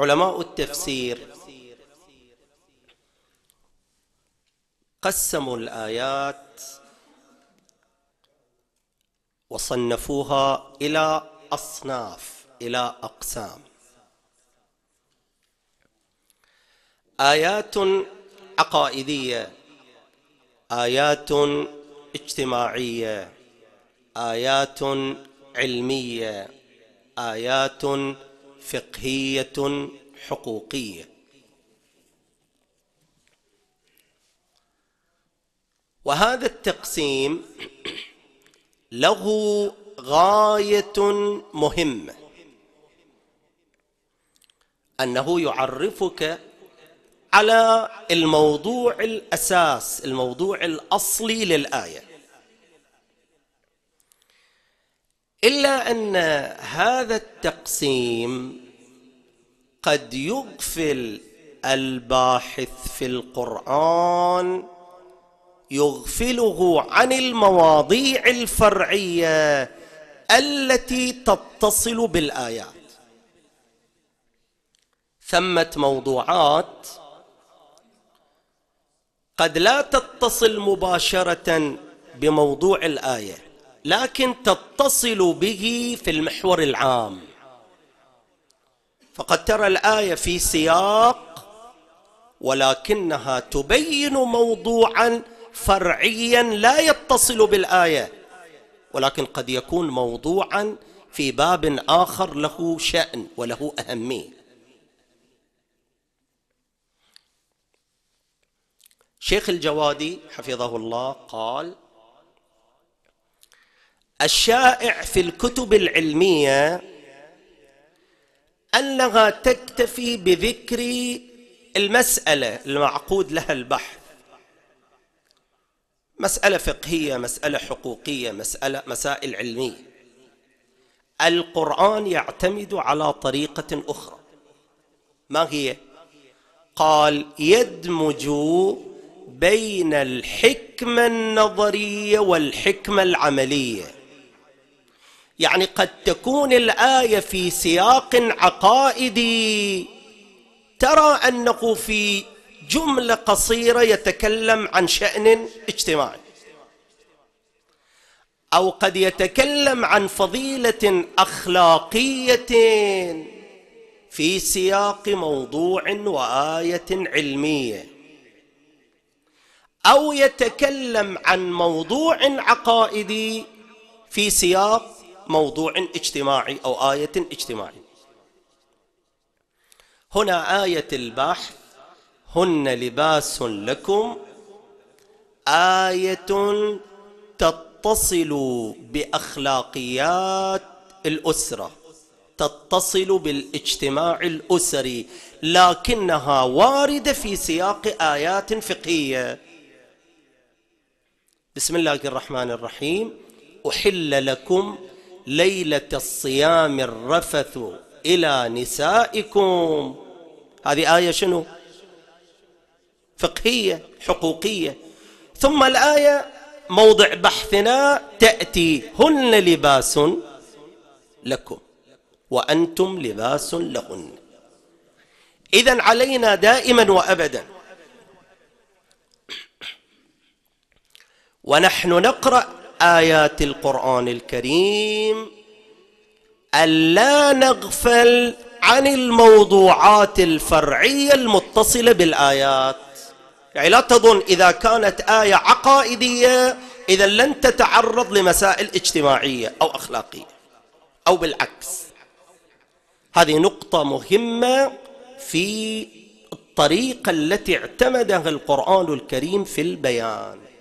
علماء التفسير قسموا الايات وصنفوها الى اصناف الى اقسام ايات عقائديه ايات اجتماعيه ايات علميه ايات فقهيه حقوقيه وهذا التقسيم له غايه مهمه انه يعرفك على الموضوع الاساس الموضوع الاصلي للايه إلا أن هذا التقسيم قد يغفل الباحث في القرآن يغفله عن المواضيع الفرعية التي تتصل بالآيات ثمة موضوعات قد لا تتصل مباشرة بموضوع الآية لكن تتصل به في المحور العام فقد ترى الايه في سياق ولكنها تبين موضوعا فرعيا لا يتصل بالايه ولكن قد يكون موضوعا في باب اخر له شان وله اهميه شيخ الجوادي حفظه الله قال الشائع في الكتب العلميه انها تكتفي بذكر المساله المعقود لها البحث مساله فقهيه مساله حقوقيه مساله مسائل علميه القران يعتمد على طريقه اخرى ما هي قال يدمج بين الحكمه النظريه والحكمه العمليه يعني قد تكون الايه في سياق عقائدي ترى انه في جمله قصيره يتكلم عن شان اجتماعي او قد يتكلم عن فضيله اخلاقيه في سياق موضوع وايه علميه او يتكلم عن موضوع عقائدي في سياق موضوع اجتماعي أو آية اجتماعي هنا آية البحث هن لباس لكم آية تتصل بأخلاقيات الأسرة تتصل بالاجتماع الأسري لكنها واردة في سياق آيات فقهية بسم الله الرحمن الرحيم أحل لكم ليلة الصيام الرفث إلى نسائكم هذه آية شنو فقهية حقوقية ثم الآية موضع بحثنا تأتي هن لباس لكم وأنتم لباس لهن إذا علينا دائما وأبدا ونحن نقرأ آيات القرآن الكريم ألا نغفل عن الموضوعات الفرعية المتصلة بالآيات يعني لا تظن إذا كانت آية عقائدية إذا لن تتعرض لمسائل اجتماعية أو أخلاقية أو بالعكس هذه نقطة مهمة في الطريقة التي اعتمدها القرآن الكريم في البيان